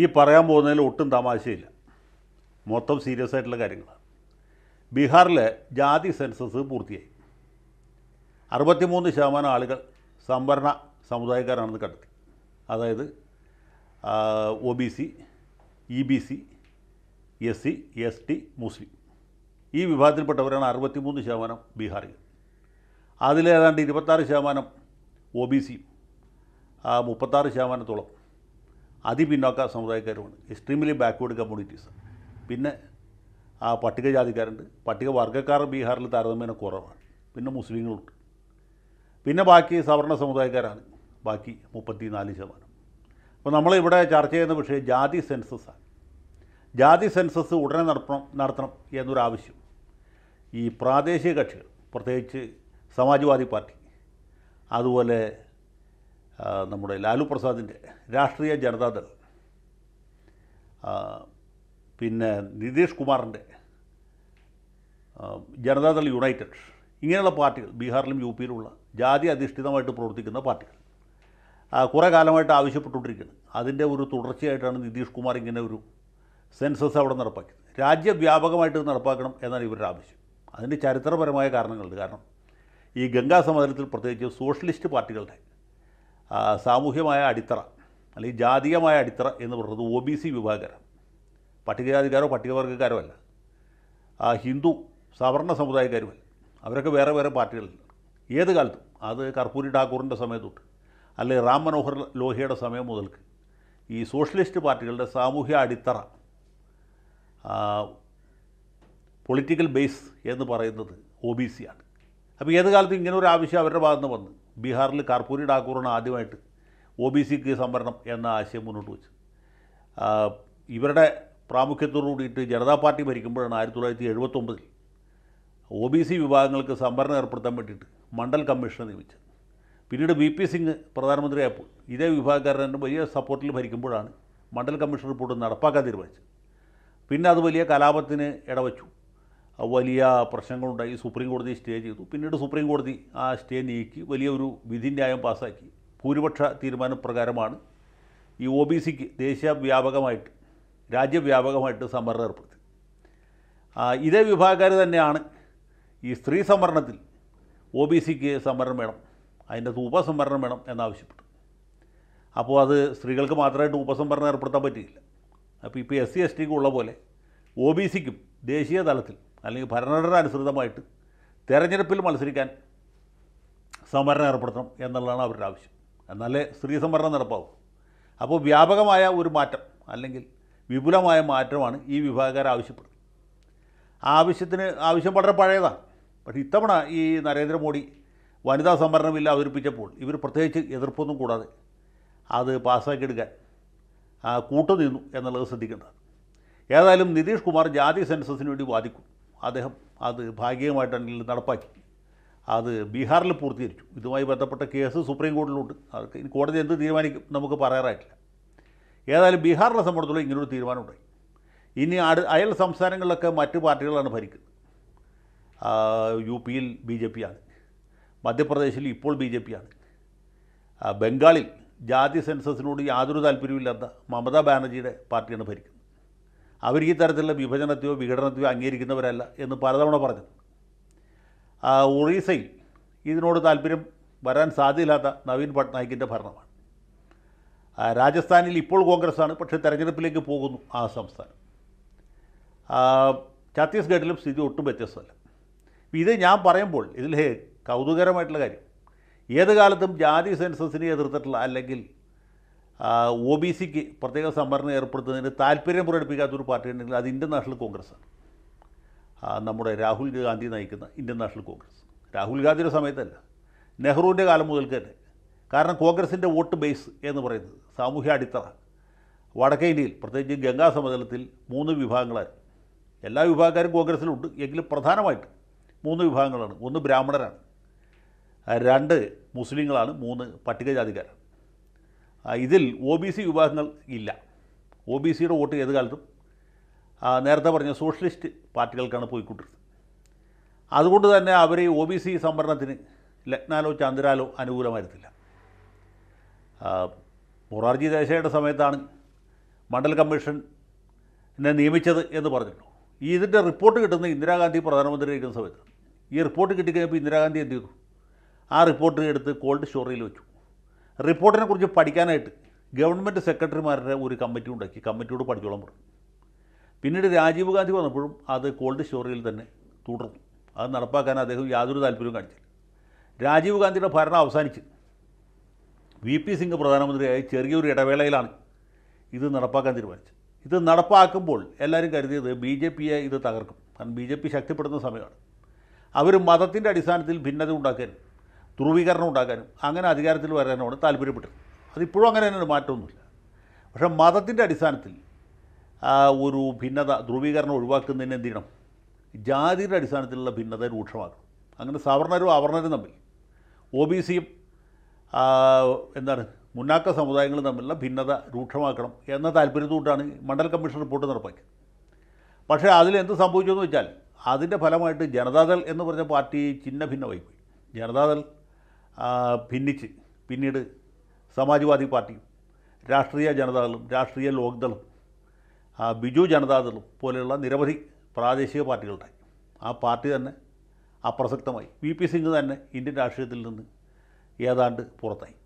ഈ പറയാൻ പോകുന്നതിൽ ഒട്ടും തമാശയില്ല മൊത്തം സീരിയസ് ആയിട്ടുള്ള കാര്യങ്ങളാണ് ബീഹാറിൽ ജാതി സെൻസസ് പൂർത്തിയായി അറുപത്തിമൂന്ന് ശതമാനം ആളുകൾ സംവരണ സമുദായക്കാരാണെന്ന് കണ്ടെത്തി അതായത് O B C E B C S C S T മുസ്ലിം ഈ വിഭാഗത്തിൽപ്പെട്ടവരാണ് അറുപത്തിമൂന്ന് ശതമാനം ബീഹാറികൾ അതിലേതാണ്ട് ഇരുപത്താറ് ശതമാനം ഒ ബി സിയും മുപ്പത്താറ് ശതമാനത്തോളം അതിപിന്നോക്ക സമുദായക്കാരുമാണ് എക്സ്ട്രീംലി ബാക്ക്വേഡ് കമ്മ്യൂണിറ്റീസ് പിന്നെ ആ പട്ടികജാതിക്കാരുണ്ട് പട്ടിക വർഗ്ഗക്കാർ ബീഹാറിൽ താരതമ്യേന കുറവാണ് പിന്നെ മുസ്ലിങ്ങളുണ്ട് പിന്നെ ബാക്കി സവർണ സമുദായക്കാരാണ് ബാക്കി മുപ്പത്തി നാല് ശതമാനം അപ്പോൾ നമ്മളിവിടെ ചർച്ച ചെയ്യുന്ന പക്ഷേ ജാതി സെൻസസാണ് ജാതി സെൻസസ് ഉടനെ നടത്തണം നടത്തണം എന്നൊരാവശ്യം ഈ പ്രാദേശിക കക്ഷികൾ പ്രത്യേകിച്ച് സമാജ്വാദി പാർട്ടി അതുപോലെ നമ്മുടെ ലാലു പ്രസാദിൻ്റെ രാഷ്ട്രീയ ജനതാദൾ പിന്നെ നിതീഷ് കുമാറിൻ്റെ ജനതാദൾ യുണൈറ്റഡ് ഇങ്ങനെയുള്ള പാർട്ടികൾ ബീഹാറിലും യു പിയിലുമുള്ള ജാതി അധിഷ്ഠിതമായിട്ട് പ്രവർത്തിക്കുന്ന പാർട്ടികൾ കുറേ കാലമായിട്ട് ആവശ്യപ്പെട്ടുകൊണ്ടിരിക്കുകയാണ് അതിൻ്റെ ഒരു തുടർച്ചയായിട്ടാണ് നിതീഷ് കുമാർ ഇങ്ങനെ ഒരു സെൻസസ് അവിടെ നടപ്പാക്കിയത് രാജ്യവ്യാപകമായിട്ട് നടപ്പാക്കണം എന്നാണ് ഇവരുടെ ആവശ്യം അതിൻ്റെ ചരിത്രപരമായ കാരണങ്ങളുണ്ട് കാരണം ഈ ഗംഗാ സമതലത്തിൽ പ്രത്യേകിച്ച് സോഷ്യലിസ്റ്റ് പാർട്ടികളുടെ സാമൂഹ്യമായ അടിത്തറ അല്ലെങ്കിൽ ജാതീയമായ അടിത്തറ എന്ന് പറയുന്നത് ഒ ബി സി വിഭാഗക്കാരാണ് പട്ടികജാതിക്കാരോ പട്ടികവർഗ്ഗക്കാരോ അല്ല ഹിന്ദു സവർണ സമുദായക്കാരുമല്ല അവരൊക്കെ വേറെ വേറെ പാർട്ടികളിൽ ഏത് കാലത്തും അത് കർപ്പൂരി ഠാക്കൂറിൻ്റെ സമയത്തൊട്ട് അല്ലെങ്കിൽ റാം മനോഹർ ലോഹിയുടെ സമയം മുതൽക്ക് ഈ സോഷ്യലിസ്റ്റ് പാർട്ടികളുടെ സാമൂഹ്യ അടിത്തറ പൊളിറ്റിക്കൽ ബേസ് എന്ന് പറയുന്നത് ഒ ബി സിയാണ് അപ്പോൾ ഏത് കാലത്തും ഇങ്ങനെ ഒരു ആവശ്യം അവരുടെ ഭാഗത്ത് നിന്ന് വന്നു ബീഹാറിൽ കർപ്പൂരി ഡാക്കൂറാണ് ആദ്യമായിട്ട് ഒ ബി സിക്ക് സംവരണം എന്ന ആശയം മുന്നോട്ട് വെച്ചു ഇവരുടെ പ്രാമുഖ്യത്തോടു കൂടിയിട്ട് ജനതാ പാർട്ടി ഭരിക്കുമ്പോഴാണ് ആയിരത്തി തൊള്ളായിരത്തി എഴുപത്തൊമ്പതിൽ ഒ ബി സി വിഭാഗങ്ങൾക്ക് സംവരണം ഏർപ്പെടുത്താൻ വേണ്ടിയിട്ട് മണ്ഡൽ കമ്മീഷനെ നിയമിച്ചത് പിന്നീട് വി പി സിംഗ് പ്രധാനമന്ത്രിയായപ്പോൾ ഇതേ വിഭാഗക്കാരൻ്റെ വലിയ സപ്പോർട്ടിൽ ഭരിക്കുമ്പോഴാണ് മണ്ഡൽ കമ്മീഷൻ റിപ്പോർട്ട് നടപ്പാക്കാൻ തീരുമാനിച്ചത് പിന്നെ അത് വലിയ കലാപത്തിന് ഇടവച്ചു വലിയ പ്രശ്നങ്ങളുണ്ടായി സുപ്രീം കോടതി സ്റ്റേ ചെയ്തു പിന്നീട് സുപ്രീം കോടതി ആ സ്റ്റേ നീക്കി വലിയൊരു വിധി ന്യായം പാസ്സാക്കി ഭൂരിപക്ഷ തീരുമാനപ്രകാരമാണ് ഈ ഒ ബി സിക്ക് ദേശവ്യാപകമായിട്ട് രാജ്യവ്യാപകമായിട്ട് സംവരണം ഏർപ്പെടുത്തി ഇതേ വിഭാഗക്കാർ തന്നെയാണ് ഈ സ്ത്രീ സംവരണത്തിൽ ഒ ബി സിക്ക് സംവരണം വേണം അതിൻ്റെ ഉപസംവരണം വേണം എന്നാവശ്യപ്പെട്ടു അപ്പോൾ അത് സ്ത്രീകൾക്ക് മാത്രമായിട്ട് ഉപസംവരണം ഏർപ്പെടുത്താൻ പറ്റിയില്ല അപ്പോൾ ഇപ്പോൾ എസ് സി എസ് ടിക്കുള്ള പോലെ ഒ ബി സിക്കും ദേശീയ തലത്തിൽ അല്ലെങ്കിൽ ഭരണഘടന അനുസൃതമായിട്ട് തെരഞ്ഞെടുപ്പിൽ മത്സരിക്കാൻ സംവരണം ഏർപ്പെടുത്തണം എന്നുള്ളതാണ് അവരുടെ ആവശ്യം എന്നാലേ സ്ത്രീ സംവരണം നടപ്പാവും അപ്പോൾ വ്യാപകമായ ഒരു മാറ്റം അല്ലെങ്കിൽ വിപുലമായ മാറ്റമാണ് ഈ വിഭാഗക്കാർ ആവശ്യപ്പെടുന്നത് ആവശ്യത്തിന് ആവശ്യം വളരെ പഴയതാണ് പക്ഷേ ഇത്തവണ ഈ നരേന്ദ്രമോദി വനിതാ സംവരണ ബില്ല് അവതരിപ്പിച്ചപ്പോൾ ഇവർ പ്രത്യേകിച്ച് എതിർപ്പൊന്നും കൂടാതെ അത് പാസ്സാക്കിയെടുക്കാൻ എടുക്കാൻ കൂട്ടുനിന്നു എന്നുള്ളത് ശ്രദ്ധിക്കേണ്ടതാണ് ഏതായാലും നിതീഷ് കുമാർ ജാതി സെൻസസിന് വേണ്ടി വാദിക്കും അദ്ദേഹം അത് ഭാഗികമായിട്ടാണെങ്കിൽ നടപ്പാക്കി അത് ബീഹാറിൽ പൂർത്തീകരിച്ചു ഇതുമായി ബന്ധപ്പെട്ട കേസ് സുപ്രീം കോടതിയിലുണ്ട് അത് ഇനി കോടതി എന്ത് തീരുമാനിക്കും നമുക്ക് പറയാറായിട്ടില്ല ഏതായാലും ബീഹാറിനെ സംബന്ധിച്ചുള്ള ഇങ്ങനൊരു തീരുമാനമുണ്ടായി ഇനി അട് അയൽ സംസ്ഥാനങ്ങളിലൊക്കെ മറ്റ് പാർട്ടികളാണ് ഭരിക്കുന്നത് യു പിയിൽ ബി ജെ പിയാണ് മധ്യപ്രദേശിൽ ഇപ്പോൾ ബി ജെ പിയാണ് ബംഗാളിൽ ജാതി സെൻസസിനോട് യാതൊരു താല്പര്യമില്ലാത്ത മമതാ ബാനർജിയുടെ പാർട്ടിയാണ് ഭരിക്കുന്നത് അവർ ഈ തരത്തിലുള്ള വിഭജനത്തെയോ വിഘടനത്തെയോ അംഗീകരിക്കുന്നവരല്ല എന്ന് പലതവണ പറഞ്ഞു ഒറീസയിൽ ഇതിനോട് താല്പര്യം വരാൻ സാധ്യമില്ലാത്ത നവീൻ പട്നായിക്കിൻ്റെ ഭരണമാണ് രാജസ്ഥാനിൽ ഇപ്പോൾ കോൺഗ്രസ്സാണ് പക്ഷേ തെരഞ്ഞെടുപ്പിലേക്ക് പോകുന്നു ആ സംസ്ഥാനം ഛത്തീസ്ഗഡിലും സ്ഥിതി ഒട്ടും വ്യത്യസ്തമല്ല ഇത് ഞാൻ പറയുമ്പോൾ ഇതിൽ കൗതുകരമായിട്ടുള്ള കാര്യം ഏത് കാലത്തും ജാതി സെൻസസിനെ എതിർത്തിട്ടുള്ള അല്ലെങ്കിൽ ഒ ബി സിക്ക് പ്രത്യേക സംവരണം ഏർപ്പെടുത്തുന്നതിന് താല്പര്യം പ്രകടിപ്പിക്കാത്തൊരു പാർട്ടി ഉണ്ടെങ്കിൽ അത് ഇന്ത്യൻ നാഷണൽ കോൺഗ്രസ്സാണ് നമ്മുടെ രാഹുൽ ഗാന്ധി നയിക്കുന്ന ഇന്ത്യൻ നാഷണൽ കോൺഗ്രസ് രാഹുൽ ഗാന്ധിയുടെ സമയത്തല്ല നെഹ്റുവിൻ്റെ കാലം മുതൽക്ക് തന്നെ കാരണം കോൺഗ്രസിൻ്റെ വോട്ട് ബേസ് എന്ന് പറയുന്നത് സാമൂഹ്യ അടിത്തറ വടക്കേ ഇന്ത്യയിൽ പ്രത്യേകിച്ച് ഗംഗാ സമതലത്തിൽ മൂന്ന് വിഭാഗങ്ങളായി എല്ലാ വിഭാഗക്കാരും കോൺഗ്രസ്സിലുണ്ട് എങ്കിലും പ്രധാനമായിട്ട് മൂന്ന് വിഭാഗങ്ങളാണ് ഒന്ന് ബ്രാഹ്മണരാണ് രണ്ട് മുസ്ലിങ്ങളാണ് മൂന്ന് പട്ടികജാതിക്കാരാണ് ഇതിൽ ഒ ബി സി വിഭാഗങ്ങൾ ഇല്ല ഒ ബി സിയുടെ വോട്ട് ഏത് കാലത്തും നേരത്തെ പറഞ്ഞ സോഷ്യലിസ്റ്റ് പാർട്ടികൾക്കാണ് പോയിക്കൊണ്ടിരുന്നത് അതുകൊണ്ട് തന്നെ അവർ ഒ ബി സി സംവരണത്തിന് ലക്നാലോ ചന്ദ്രാലോ അനുകൂലമായിരുന്നില്ല മൊറാർജി ദേശയുടെ സമയത്താണ് മണ്ഡൽ കമ്മീഷൻ എന്നെ നിയമിച്ചത് എന്ന് പറഞ്ഞിട്ടു ഈ ഇതിൻ്റെ റിപ്പോർട്ട് കിട്ടുന്ന ഇന്ദിരാഗാന്ധി പ്രധാനമന്ത്രിയായിരിക്കുന്ന സമയത്ത് ഈ റിപ്പോർട്ട് കിട്ടിക്കഴിഞ്ഞപ്പോൾ ഇന്ദിരാഗാന്ധി എന്ത് ചെയ്തു ആ റിപ്പോർട്ട് എടുത്ത് കോൾഡ് സ്റ്റോറിയിൽ വെച്ചു റിപ്പോർട്ടിനെ കുറിച്ച് പഠിക്കാനായിട്ട് ഗവൺമെൻറ് സെക്രട്ടറിമാരുടെ ഒരു കമ്മിറ്റി ഉണ്ടാക്കി കമ്മിറ്റിയോട് പഠിച്ചോളാൻ പറഞ്ഞു പിന്നീട് രാജീവ് ഗാന്ധി വന്നപ്പോഴും അത് കോൾഡ് സ്റ്റോറിയിൽ തന്നെ തുടർന്നു അത് നടപ്പാക്കാൻ അദ്ദേഹം യാതൊരു താല്പര്യവും കാണിച്ചില്ല രാജീവ് ഗാന്ധിയുടെ ഭരണം അവസാനിച്ച് വി പി സിംഗ് പ്രധാനമന്ത്രിയായി ചെറിയൊരു ഇടവേളയിലാണ് ഇത് നടപ്പാക്കാൻ തീരുമാനിച്ചത് ഇത് നടപ്പാക്കുമ്പോൾ എല്ലാവരും കരുതിയത് ബി ജെ പിയെ ഇത് തകർക്കും കാരണം ബി ജെ പി ശക്തിപ്പെടുന്ന സമയമാണ് അവർ മതത്തിൻ്റെ അടിസ്ഥാനത്തിൽ ഭിന്നത ഉണ്ടാക്കാൻ ധ്രുവീകരണം ഉണ്ടാക്കാനും അങ്ങനെ അധികാരത്തിൽ വരാനും വരാനുമാണ് താല്പര്യപ്പെട്ടത് അതിപ്പോഴും അങ്ങനെ തന്നെ മാറ്റമൊന്നുമില്ല പക്ഷെ മതത്തിൻ്റെ അടിസ്ഥാനത്തിൽ ഒരു ഭിന്നത ധ്രുവീകരണം ഒഴിവാക്കുന്നതിന് എന്ത് ചെയ്യണം ജാതിയുടെ അടിസ്ഥാനത്തിലുള്ള ഭിന്നത രൂക്ഷമാക്കണം അങ്ങനെ സവർണരും അവർണരും തമ്മിൽ ഒ ബി സിയും എന്താണ് മുന്നാക്ക സമുദായങ്ങളും തമ്മിലുള്ള ഭിന്നത രൂക്ഷമാക്കണം എന്ന താല്പര്യത്തോട്ടാണ് മണ്ഡൽ കമ്മീഷൻ റിപ്പോർട്ട് നടപ്പാക്കിയത് പക്ഷേ അതിലെന്ത് സംഭവിച്ചു വെച്ചാൽ അതിൻ്റെ ഫലമായിട്ട് ജനതാദൾ എന്ന് പറഞ്ഞ പാർട്ടി ചിഹ്ന ഭിന്നമായി പോയി ജനതാദൾ ഭിന്നിച്ച് പിന്നീട് സമാജ്വാദി പാർട്ടി രാഷ്ട്രീയ ജനതാദളും രാഷ്ട്രീയ ലോക്ദളും ബിജു ജനതാദളും പോലെയുള്ള നിരവധി പ്രാദേശിക പാർട്ടികളുണ്ടായി ആ പാർട്ടി തന്നെ അപ്രസക്തമായി വി പി സിംഗ് തന്നെ ഇന്ത്യൻ രാഷ്ട്രീയത്തിൽ നിന്ന് ഏതാണ്ട് പുറത്തായി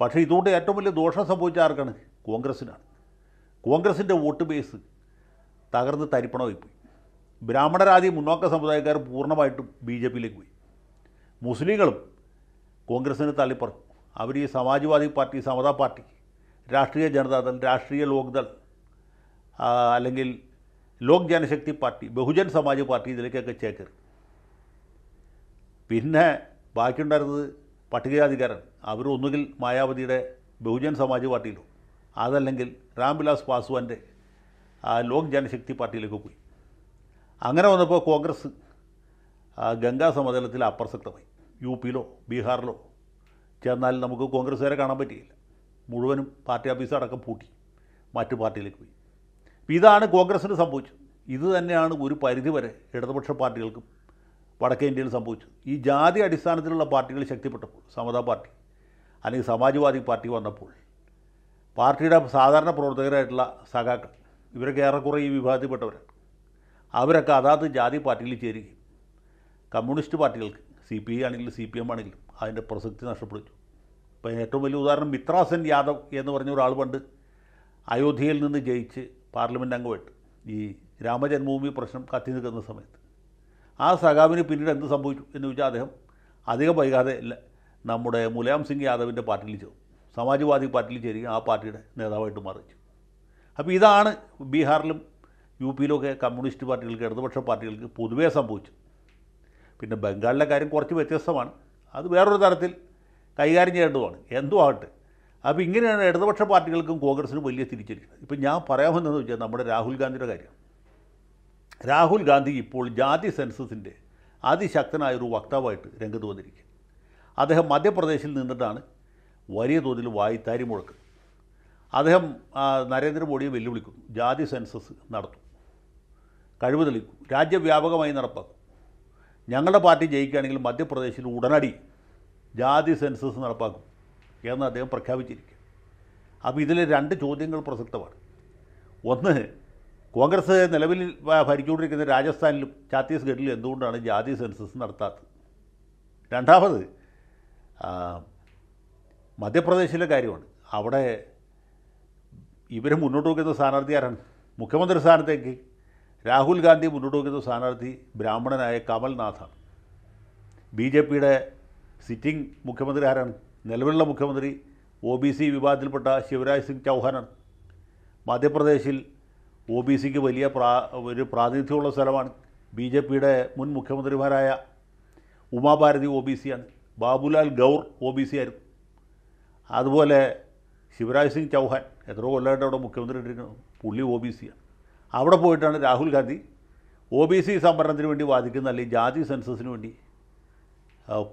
പക്ഷേ ഇതുകൊണ്ട് ഏറ്റവും വലിയ ദോഷം സംഭവിച്ച ആർക്കാണ് കോൺഗ്രസ്സിനാണ് കോൺഗ്രസിൻ്റെ വോട്ട് ബേസ് തകർന്ന് തരിപ്പണമായി പോയി ബ്രാഹ്മണരാദി മുന്നോക്ക സമുദായക്കാർ പൂർണ്ണമായിട്ടും ബി ജെ പിയിലേക്ക് പോയി മുസ്ലിങ്ങളും കോൺഗ്രസിന് തള്ളിപ്പറഞ്ഞു അവർ ഈ സമാജ്വാദി പാർട്ടി സമതാ പാർട്ടി രാഷ്ട്രീയ ജനതാദൾ രാഷ്ട്രീയ ലോക്ദൾ അല്ലെങ്കിൽ ലോക് ജനശക്തി പാർട്ടി ബഹുജൻ സമാജ് പാർട്ടി ഇതിലേക്കൊക്കെ ചേക്കേറി പിന്നെ ബാക്കിയുണ്ടായിരുന്നത് പട്ടികജാതിക്കാരാണ് അവരൊന്നുകിൽ മായാവതിയുടെ ബഹുജൻ സമാജ് പാർട്ടിയിലോ അതല്ലെങ്കിൽ രാംവിലാസ് പാസ്വാൻ്റെ ലോക് ജനശക്തി പാർട്ടിയിലേക്ക് പോയി അങ്ങനെ വന്നപ്പോൾ കോൺഗ്രസ് ഗംഗാ സമതലത്തിൽ അപ്രസക്തമായി യു പിയിലോ ബീഹാറിലോ ചെന്നാൽ നമുക്ക് കോൺഗ്രസ്സുകാരെ കാണാൻ പറ്റിയില്ല മുഴുവനും പാർട്ടി ഓഫീസ് അടക്കം പൂട്ടി മറ്റു പാർട്ടിയിലേക്ക് പോയി അപ്പോൾ ഇതാണ് കോൺഗ്രസ്സിന് സംഭവിച്ചത് ഇത് തന്നെയാണ് ഒരു പരിധിവരെ ഇടതുപക്ഷ പാർട്ടികൾക്കും വടക്കേ ഇന്ത്യയിൽ സംഭവിച്ചത് ഈ ജാതി അടിസ്ഥാനത്തിലുള്ള പാർട്ടികൾ ശക്തിപ്പെട്ടപ്പോൾ സമതാ പാർട്ടി അല്ലെങ്കിൽ സമാജ്വാദി പാർട്ടി വന്നപ്പോൾ പാർട്ടിയുടെ സാധാരണ പ്രവർത്തകരായിട്ടുള്ള സഖാക്കൾ ഇവരൊക്കെ ഏറെക്കുറെ ഈ വിഭാഗത്തിൽപ്പെട്ടവരാണ് അവരൊക്കെ അതാത് ജാതി പാർട്ടിയിൽ ചേരുകയും കമ്മ്യൂണിസ്റ്റ് പാർട്ടികൾക്ക് സി പി ഐ ആണെങ്കിലും സി പി എം ആണെങ്കിലും അതിൻ്റെ പ്രസക്തി നഷ്ടപ്പെട്ടു അപ്പോൾ അതിന് ഏറ്റവും വലിയ ഉദാഹരണം മിത്രാസൻ യാദവ് എന്ന് പറഞ്ഞ ഒരാൾ പണ്ട് അയോധ്യയിൽ നിന്ന് ജയിച്ച് പാർലമെൻറ്റ് അംഗമായിട്ട് ഈ രാമജന്മഭൂമി പ്രശ്നം കത്തി നിൽക്കുന്ന സമയത്ത് ആ സഖാവിന് പിന്നീട് എന്ത് സംഭവിച്ചു എന്ന് ചോദിച്ചാൽ അദ്ദേഹം അധികം വൈകാതെ നമ്മുടെ മുലായം സിംഗ് യാദവിൻ്റെ പാർട്ടിയിൽ ചേർന്നു സമാജ്വാദി പാർട്ടിയിൽ ചേരുകയും ആ പാർട്ടിയുടെ നേതാവായിട്ട് മാറിച്ചു അപ്പോൾ ഇതാണ് ബീഹാറിലും യു പിയിലൊക്കെ കമ്മ്യൂണിസ്റ്റ് പാർട്ടികൾക്ക് ഇടതുപക്ഷ പാർട്ടികൾക്ക് പൊതുവേ സംഭവിച്ചത് പിന്നെ ബംഗാളിലെ കാര്യം കുറച്ച് വ്യത്യസ്തമാണ് അത് വേറൊരു തരത്തിൽ കൈകാര്യം ചെയ്യേണ്ടതുമാണ് എന്തോ ആകട്ടെ അപ്പോൾ ഇങ്ങനെയാണ് ഇടതുപക്ഷ പാർട്ടികൾക്കും കോൺഗ്രസിനും വലിയ തിരിച്ചടിക്കുന്നത് ഇപ്പം ഞാൻ പറയാമെന്നതെന്ന് വെച്ചാൽ നമ്മുടെ രാഹുൽ ഗാന്ധിയുടെ കാര്യം രാഹുൽ ഗാന്ധി ഇപ്പോൾ ജാതി സെൻസസിൻ്റെ അതിശക്തനായൊരു ഒരു വക്താവായിട്ട് രംഗത്ത് വന്നിരിക്കുക അദ്ദേഹം മധ്യപ്രദേശിൽ നിന്നിട്ടാണ് വലിയ തോതിൽ വായിത്താരി മുഴക്ക് അദ്ദേഹം നരേന്ദ്രമോദിയെ വെല്ലുവിളിക്കുന്നു ജാതി സെൻസസ് നടത്തും കഴിവ് തെളിക്കും രാജ്യവ്യാപകമായി നടപ്പാക്കും ഞങ്ങളുടെ പാർട്ടി ജയിക്കുകയാണെങ്കിൽ മധ്യപ്രദേശിൽ ഉടനടി ജാതി സെൻസസ് നടപ്പാക്കും എന്ന് അദ്ദേഹം പ്രഖ്യാപിച്ചിരിക്കും അപ്പോൾ ഇതിലെ രണ്ട് ചോദ്യങ്ങൾ പ്രസക്തമാണ് ഒന്ന് കോൺഗ്രസ് നിലവിൽ ഭരിച്ചുകൊണ്ടിരിക്കുന്ന രാജസ്ഥാനിലും ഛത്തീസ്ഗഡിലും എന്തുകൊണ്ടാണ് ജാതി സെൻസസ് നടത്താത്തത് രണ്ടാമത് മധ്യപ്രദേശിലെ കാര്യമാണ് അവിടെ ഇവർ മുന്നോട്ട് വയ്ക്കുന്ന സ്ഥാനാർത്ഥി ആരാണ് മുഖ്യമന്ത്രി സ്ഥാനത്തേക്ക് രാഹുൽ ഗാന്ധി മുന്നോട്ട് വയ്ക്കുന്ന സ്ഥാനാർത്ഥി ബ്രാഹ്മണനായ കമൽനാഥാണ് ബി ജെ പിയുടെ സിറ്റിംഗ് മുഖ്യമന്ത്രി ആരാണ് നിലവിലുള്ള മുഖ്യമന്ത്രി ഒ ബി സി വിഭാഗത്തിൽപ്പെട്ട ശിവരാജ് സിംഗ് ചൗഹാനാണ് മധ്യപ്രദേശിൽ ഒ ബി സിക്ക് വലിയ പ്രാ ഒരു പ്രാതിനിധ്യമുള്ള സ്ഥലമാണ് ബി ജെ പിയുടെ മുൻ മുഖ്യമന്ത്രിമാരായ ഉമാഭാരതി ഒ ബി ആണ് Babulal Gaur O B C ആയിരുന്നു അതുപോലെ ശിവരാജ് സിംഗ് ചൗഹാൻ എത്ര കൊല്ലമായിട്ട് അവിടെ മുഖ്യമന്ത്രി ഇട്ടിരിക്കുന്നു പുള്ളി ഒ ബി സിയാണ് അവിടെ പോയിട്ടാണ് Rahul Gandhi O B C സംവരണത്തിന് വേണ്ടി വാദിക്കുന്ന അല്ലെങ്കിൽ ജാതി സെൻസസിന് വേണ്ടി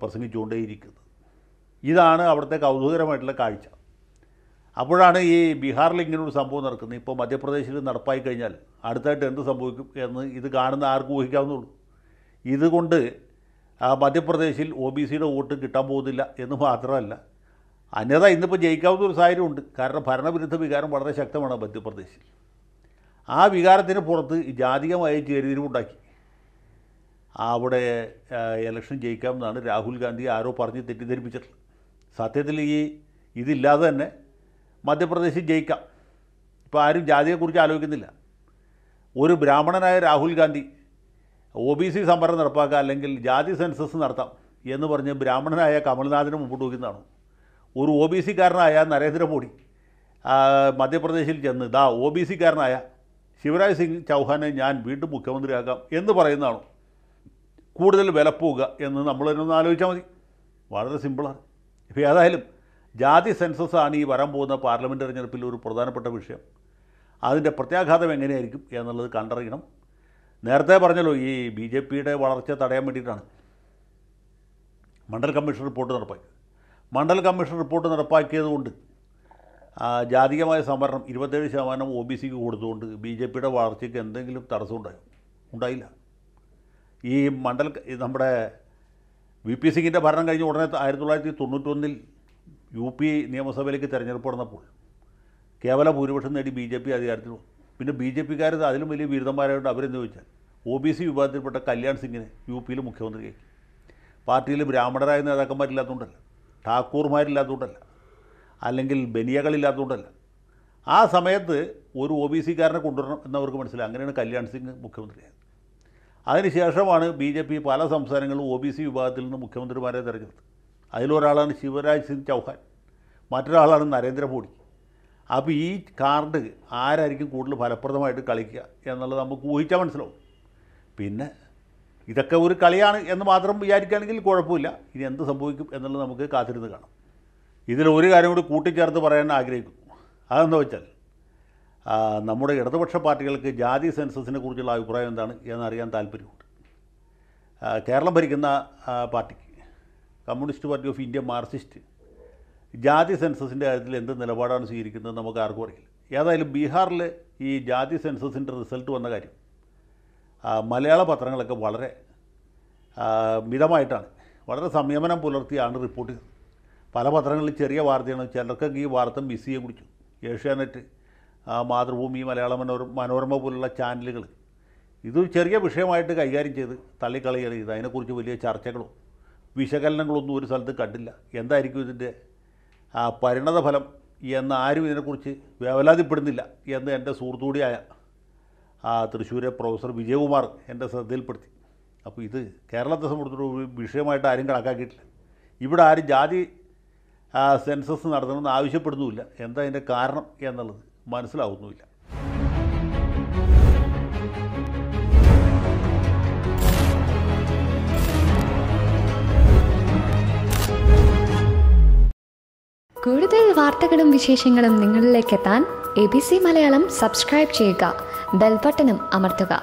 പ്രസംഗിച്ചുകൊണ്ടേയിരിക്കുന്നത് ഇതാണ് അവിടുത്തെ കൗതുകരമായിട്ടുള്ള കാഴ്ച അപ്പോഴാണ് ഈ ബീഹാറിൽ ഇങ്ങനൊരു സംഭവം നടക്കുന്നത് ഇപ്പോൾ മധ്യപ്രദേശിൽ നടപ്പായി കഴിഞ്ഞാൽ അടുത്തായിട്ട് എന്ത് സംഭവിക്കും എന്ന് ഇത് കാണുന്ന ആർക്കും ഊഹിക്കാവുന്നുള്ളൂ ഇതുകൊണ്ട് മധ്യപ്രദേശിൽ ഒ ബി സിയുടെ വോട്ട് കിട്ടാൻ പോകുന്നില്ല എന്ന് മാത്രമല്ല അന്യത ഇന്നിപ്പോൾ ജയിക്കാവുന്ന ഒരു സാഹചര്യമുണ്ട് കാരണം ഭരണവിരുദ്ധ വികാരം വളരെ ശക്തമാണ് മധ്യപ്രദേശിൽ ആ വികാരത്തിന് പുറത്ത് ജാതികമായ ചേരിതിരിവുണ്ടാക്കി അവിടെ ഇലക്ഷൻ ജയിക്കാമെന്നാണ് രാഹുൽ ഗാന്ധി ആരോ പറഞ്ഞ് തെറ്റിദ്ധരിപ്പിച്ചിട്ടുള്ളത് സത്യത്തിൽ ഈ ഇതില്ലാതെ തന്നെ മധ്യപ്രദേശിൽ ജയിക്കാം ഇപ്പോൾ ആരും ജാതിയെക്കുറിച്ച് ആലോചിക്കുന്നില്ല ഒരു ബ്രാഹ്മണനായ Rahul Gandhi O B C സമരം നടപ്പാക്കുക അല്ലെങ്കിൽ ജാതി സെൻസസ് നടത്താം എന്ന് പറഞ്ഞ് ബ്രാഹ്മണനായ കമൽനാഥിനെ മുമ്പോട്ട് വയ്ക്കുന്നതാണ് ഒരു ഒ ബി സിക്കാരനായ നരേന്ദ്രമോദി മധ്യപ്രദേശിൽ ചെന്ന് ദാ ഒ ബി സിക്കാരനായ ശിവരാജ് സിംഗ് ചൗഹാനെ ഞാൻ വീണ്ടും മുഖ്യമന്ത്രിയാക്കാം എന്ന് പറയുന്നതാണ് കൂടുതൽ പോവുക എന്ന് നമ്മൾ തന്നെ ഒന്ന് ആലോചിച്ചാൽ മതി വളരെ സിമ്പിളാണ് ഇപ്പോൾ ഏതായാലും ജാതി സെൻസസാണ് ഈ വരാൻ പോകുന്ന പാർലമെൻറ്റ് തെരഞ്ഞെടുപ്പിൽ ഒരു പ്രധാനപ്പെട്ട വിഷയം അതിൻ്റെ പ്രത്യാഘാതം എങ്ങനെയായിരിക്കും എന്നുള്ളത് കണ്ടറിയണം നേരത്തെ പറഞ്ഞല്ലോ ഈ ബി ജെ പിയുടെ വളർച്ച തടയാൻ വേണ്ടിയിട്ടാണ് മണ്ഡൽ കമ്മീഷൻ റിപ്പോർട്ട് നടപ്പാക്കിയത് മണ്ഡൽ കമ്മീഷൻ റിപ്പോർട്ട് കൊണ്ട് ജാതികമായ സംവരണം ഇരുപത്തേഴ് ശതമാനം ഒ ബി സിക്ക് കൊടുത്തുകൊണ്ട് ബി ജെ പിയുടെ വളർച്ചയ്ക്ക് എന്തെങ്കിലും തടസ്സമുണ്ടായോ ഉണ്ടായില്ല ഈ മണ്ഡൽ നമ്മുടെ വി പി സിംഗിൻ്റെ ഭരണം കഴിഞ്ഞ ഉടനെ ആയിരത്തി തൊള്ളായിരത്തി തൊണ്ണൂറ്റൊന്നിൽ യു പി നിയമസഭയിലേക്ക് തിരഞ്ഞെടുപ്പ് നടന്നപ്പോൾ കേവല ഭൂരിപക്ഷം നേടി ബി ജെ പി അധികാരത്തിൽ പിന്നെ ബി ജെ പിക്കാർ അതിലും വലിയ ബിരുദന്മാരായിട്ട് അവരെന്ന് ചോദിച്ചാൽ ഒ ബി സി വിഭാഗത്തിൽപ്പെട്ട കല്യാൺ സിംഗിനെ യു പിയിൽ മുഖ്യമന്ത്രിയായി പാർട്ടിയിൽ ബ്രാഹ്മണരായ നേതാക്കന്മാരില്ലാത്തതുകൊണ്ടല്ല ഠാക്കൂർമാരില്ലാത്തതുകൊണ്ടല്ല അല്ലെങ്കിൽ ബനിയകളില്ലാത്തതുകൊണ്ടല്ല ആ സമയത്ത് ഒരു ഒ ബി സിക്കാരനെ കൊണ്ടുവരണം എന്നവർക്ക് മനസ്സിലായി അങ്ങനെയാണ് കല്യാൺ സിംഗ് മുഖ്യമന്ത്രിയായത് അതിനുശേഷമാണ് ബി ജെ പി പല സംസ്ഥാനങ്ങളിലും ഒ ബി സി വിഭാഗത്തിൽ നിന്ന് മുഖ്യമന്ത്രിമാരെ തിരഞ്ഞെടുത്തത് അതിലൊരാളാണ് ശിവരാജ് സിംഗ് ചൗഹാൻ മറ്റൊരാളാണ് നരേന്ദ്രമോദി അപ്പോൾ ഈ കാർഡ് ആരായിരിക്കും കൂടുതൽ ഫലപ്രദമായിട്ട് കളിക്കുക എന്നുള്ളത് നമുക്ക് ഊഹിച്ചാൽ മനസ്സിലാവും പിന്നെ ഇതൊക്കെ ഒരു കളിയാണ് എന്ന് മാത്രം വിചാരിക്കുകയാണെങ്കിൽ കുഴപ്പമില്ല ഇനി എന്ത് സംഭവിക്കും എന്നുള്ളത് നമുക്ക് കാത്തിരുന്ന് കാണാം ഇതിൽ ഒരു കാര്യം കൂടി കൂട്ടിച്ചേർത്ത് പറയാൻ ആഗ്രഹിക്കുന്നു അതെന്താ വെച്ചാൽ നമ്മുടെ ഇടതുപക്ഷ പാർട്ടികൾക്ക് ജാതി സെൻസസിനെ കുറിച്ചുള്ള അഭിപ്രായം എന്താണ് എന്നറിയാൻ താല്പര്യമുണ്ട് കേരളം ഭരിക്കുന്ന പാർട്ടിക്ക് communist party of India Marxist ജാതി സെൻസസിൻ്റെ കാര്യത്തിൽ എന്ത് നിലപാടാണ് സ്വീകരിക്കുന്നത് നമുക്ക് ആർക്കും അറിയില്ല ഏതായാലും ബീഹാറിൽ ഈ ജാതി സെൻസസിൻ്റെ റിസൾട്ട് വന്ന കാര്യം മലയാള പത്രങ്ങളൊക്കെ വളരെ മിതമായിട്ടാണ് വളരെ സംയമനം പുലർത്തിയാണ് റിപ്പോർട്ട് ചെയ്തത് പല പത്രങ്ങളിൽ ചെറിയ വാർത്തയാണ് ചിലർക്കൊക്കെ ഈ വാർത്ത മിസ് ചെയ്ത് കുടിച്ചു ഏഷ്യാനെറ്റ് മാതൃഭൂമി മലയാള മനോര മനോരമ പോലുള്ള ചാനലുകൾ ഇത് ചെറിയ വിഷയമായിട്ട് കൈകാര്യം ചെയ്ത് തള്ളിക്കളയുക ചെയ്ത് അതിനെക്കുറിച്ച് വലിയ ചർച്ചകളോ വിശകലനങ്ങളൊന്നും ഒരു സ്ഥലത്ത് കണ്ടില്ല എന്തായിരിക്കും ഇതിൻ്റെ പരിണതഫലം എന്ന് ആരും ഇതിനെക്കുറിച്ച് വേവലാതിപ്പെടുന്നില്ല എന്ന് എൻ്റെ സുഹൃത്തുകൂടിയായ തൃശ്ശൂരെ പ്രൊഫസർ വിജയകുമാർ എൻ്റെ ശ്രദ്ധയിൽപ്പെടുത്തി അപ്പോൾ ഇത് കേരളത്തെ സംബന്ധിച്ചിടത്തോളം വിഷയമായിട്ട് ആരും കണക്കാക്കിയിട്ടില്ല ഇവിടെ ആരും ജാതി സെൻസസ് നടത്തണമെന്ന് ആവശ്യപ്പെടുന്നുമില്ല എന്താ അതിൻ്റെ കാരണം എന്നുള്ളത് മനസ്സിലാവുന്നുമില്ല കൂടുതൽ വാർത്തകളും വിശേഷങ്ങളും നിങ്ങളിലേക്ക് എത്താൻ A B C Malayalam subscribe ചെയ്യുക ബെൽബട്ടനും അമർത്തുക